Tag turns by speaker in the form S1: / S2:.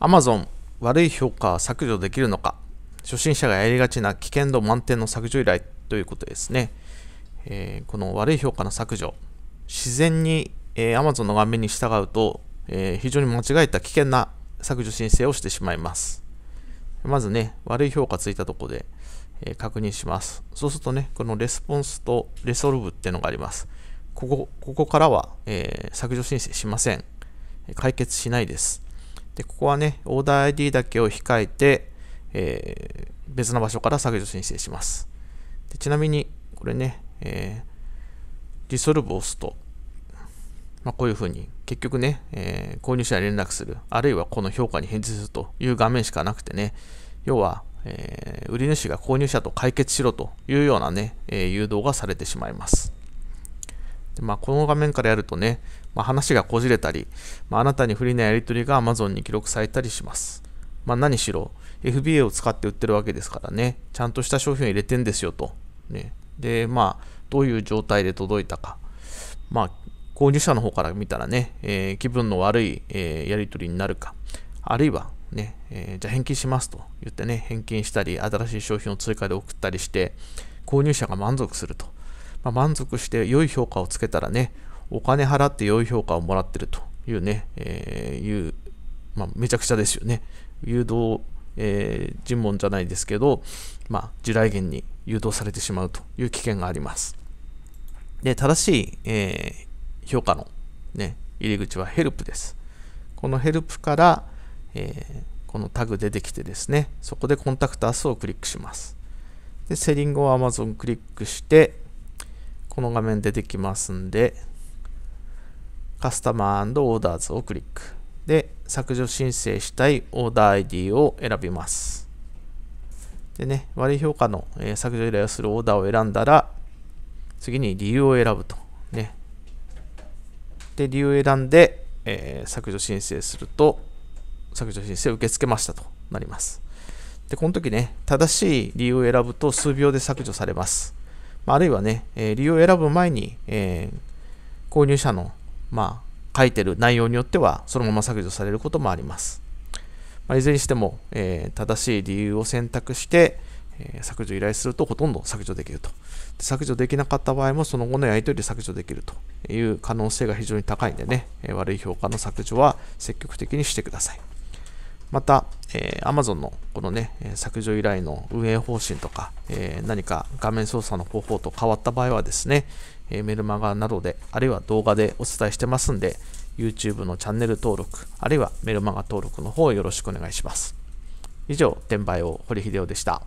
S1: Amazon 悪い評価削除できるのか初心者がやりがちな危険度満点の削除依頼ということですね、えー、この悪い評価の削除自然に、えー、Amazon の画面に従うと、えー、非常に間違えた危険な削除申請をしてしまいますまずね悪い評価ついたところで、え確認しますそうするとねこのレスポンスとレソルブっていうのがありますここここからは、え削除申請しません解決しないですでここはね、オーダー ID だけを控えて、えー、別の場所から削除申請します。でちなみに、これね、えー、ソルブを押すと、まあ、こういうふうに、結局ね、えー、購入者に連絡する、あるいはこの評価に返事するという画面しかなくてね、要は、えー、売り主が購入者と解決しろというようなね、えー、誘導がされてしまいます。でまあ、この画面からやるとね、まあ、話がこじれたり、まあ、あなたに不利なやり取りが Amazon に記録されたりします。まあ、何しろ、FBA を使って売ってるわけですからね、ちゃんとした商品を入れてんですよと。ね、で、まあ、どういう状態で届いたか。まあ、購入者の方から見たらね、えー、気分の悪い、えー、やり取りになるか、あるいは、ね、えー、じゃあ返金しますと言ってね、返金したり、新しい商品を追加で送ったりして、購入者が満足すると。まあ、満足して良い評価をつけたらね、お金払って良い評価をもらってるというね、えー、いう、まあ、めちゃくちゃですよね。誘導、えー、尋問じゃないですけど、まあ、地雷原に誘導されてしまうという危険があります。で、正しい、えー、評価の、ね、入り口はヘルプです。このヘルプから、えー、このタグ出てきてですね、そこでコンタクトアスをクリックします。で、セリングを Amazon クリックして、この画面出てきますんで、カスタマーオーダーズをクリック。で、削除申請したいオーダー ID を選びます。でね、割り評価の、え削除依頼をするオーダーを選んだら、次に理由を選ぶと。ね。で、理由を選んで、えー、削除申請すると、削除申請を受け付けましたとなります。で、この時ね、正しい理由を選ぶと数秒で削除されます。まあ、るいはね、え理由を選ぶ前に、えー、購入者のまあ、書いてる内容によってはそのまま削除されることもあります。まあ、いずれにしても、えー、正しい理由を選択して、えー、削除依頼するとほとんど削除できると削除できなかった場合もその後のやり取りで削除できるという可能性が非常に高いんでね、えー、悪い評価の削除は積極的にしてください。また、えー、Amazon のこのね、削除依頼の運営方針とか、えー、何か画面操作の方法と変わった場合はですね、えー、メルマガなどで、あるいは動画でお伝えしてますんで、YouTube のチャンネル登録、あるいはメルマガ登録の方をよろしくお願いします。以上、転売王堀秀夫でした。